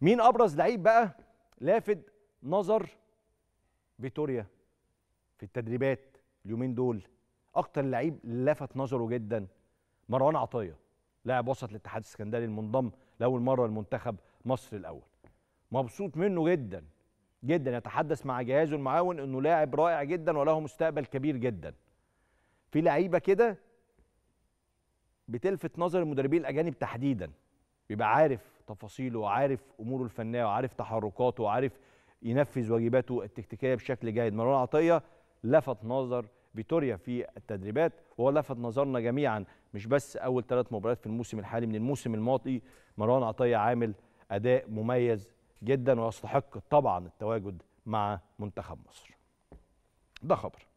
مين ابرز لعيب بقى لافت نظر فيتوريا في التدريبات اليومين دول اكتر لعيب لفت نظره جدا مروان عطيه لاعب وسط الاتحاد السكندري المنضم لاول مره لمنتخب مصر الاول مبسوط منه جدا جدا يتحدث مع جهازه المعاون انه لاعب رائع جدا وله مستقبل كبير جدا في لعيبه كده بتلفت نظر المدربين الاجانب تحديدا بيبقى عارف تفاصيله وعارف اموره الفنيه وعارف تحركاته وعارف ينفذ واجباته التكتيكيه بشكل جيد مروان عطيه لفت نظر فيتوريا في التدريبات وهو لفت نظرنا جميعا مش بس اول ثلاث مباريات في الموسم الحالي من الموسم الماضي مروان عطيه عامل اداء مميز جدا ويستحق طبعا التواجد مع منتخب مصر ده خبر